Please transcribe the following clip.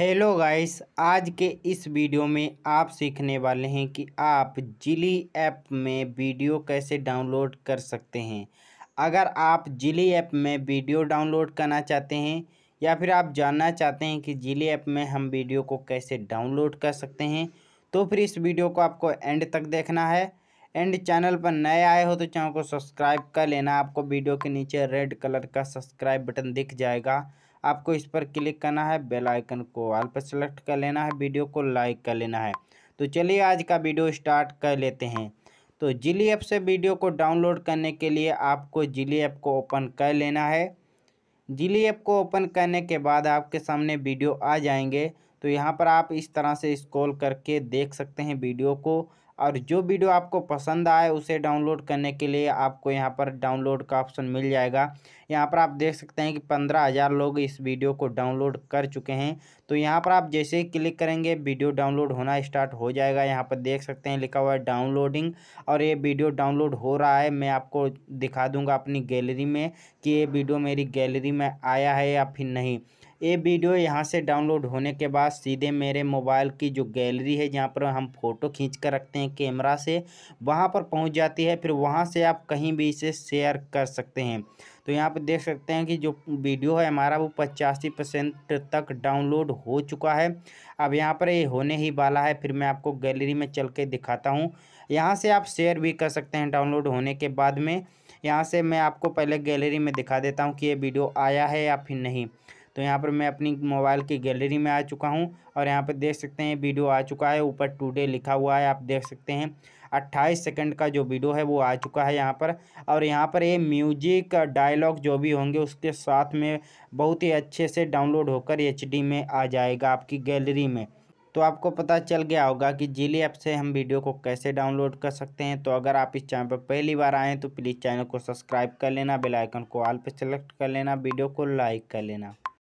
hello guys आज के इस वीडियो में आप सीखने वाले हैं कि आप जिली ऐप में वीडियो कैसे डाउनलोड कर सकते हैं अगर आप जिली ऐप में वीडियो डाउनलोड करना चाहते हैं या फिर आप जानना चाहते हैं कि जिली ऐप में हम वीडियो को कैसे डाउनलोड कर सकते हैं तो फिर इस वीडियो को आपको एंड तक देखना है एंड चैनल पर नए आए हो तो चैनल को सब्सक्राइब कर लेना आपको वीडियो के नीचे रेड कलर का सब्सक्राइब बटन दिख जाएगा आपको इस पर क्लिक करना है बेल आइकन को ऑल पर सेलेक्ट कर लेना है वीडियो को लाइक कर लेना है तो चलिए आज का वीडियो स्टार्ट कर लेते हैं तो जिली ऐप से वीडियो को डाउनलोड करने के लिए आपको जिली ऐप को ओपन कर लेना है जिली ऐप को ओपन करने के बाद आपके सामने वीडियो आ जाएंगे तो यहाँ पर आप इस तरह से स्क्रॉल करके देख सकते हैं वीडियो को और जो वीडियो आपको पसंद आए उसे डाउनलोड करने के लिए आपको यहाँ पर डाउनलोड का ऑप्शन मिल जाएगा यहाँ पर आप देख सकते हैं कि पंद्रह हज़ार लोग इस वीडियो को डाउनलोड कर चुके हैं तो यहाँ पर आप जैसे ही क्लिक करेंगे वीडियो डाउनलोड होना स्टार्ट हो जाएगा यहाँ पर देख सकते हैं लिखा हुआ है डाउनलोडिंग और ये वीडियो डाउनलोड हो रहा है मैं आपको दिखा दूँगा अपनी गैलरी में कि ये वीडियो मेरी गैलरी में आया है या फिर नहीं ये वीडियो यहाँ से डाउनलोड होने के बाद सीधे मेरे मोबाइल की जो गैलरी है जहाँ पर हम फ़ोटो खींच कर रखते हैं कैमरा से वहाँ पर पहुँच जाती है फिर वहाँ से आप कहीं भी इसे शेयर कर सकते हैं तो यहाँ पर देख सकते हैं कि जो वीडियो है हमारा वो पचासी परसेंट तक डाउनलोड हो चुका है अब यहाँ पर ये होने ही वाला है फिर मैं आपको गैलरी में चल के दिखाता हूँ यहाँ से आप शेयर भी कर सकते हैं डाउनलोड होने के बाद में यहाँ से मैं आपको पहले गैलरी में दिखा देता हूँ कि ये वीडियो आया है या फिर नहीं तो यहाँ पर मैं अपनी मोबाइल की गैलरी में आ चुका हूँ और यहाँ पर देख सकते हैं वीडियो आ चुका है ऊपर टूडे लिखा हुआ है आप देख सकते हैं अट्ठाईस सेकंड का जो वीडियो है वो आ चुका है यहाँ पर और यहाँ पर ये म्यूजिक डायलॉग जो भी होंगे उसके साथ में बहुत ही अच्छे से डाउनलोड होकर एच में आ जाएगा आपकी गैलरी में तो आपको पता चल गया होगा कि जिले ऐप से हम वीडियो को कैसे डाउनलोड कर सकते हैं तो अगर आप इस चैनल पर पहली बार आएँ तो प्लीज़ चैनल को सब्सक्राइब कर लेना बेल आइकन को ऑल पर सेलेक्ट कर लेना वीडियो को लाइक कर लेना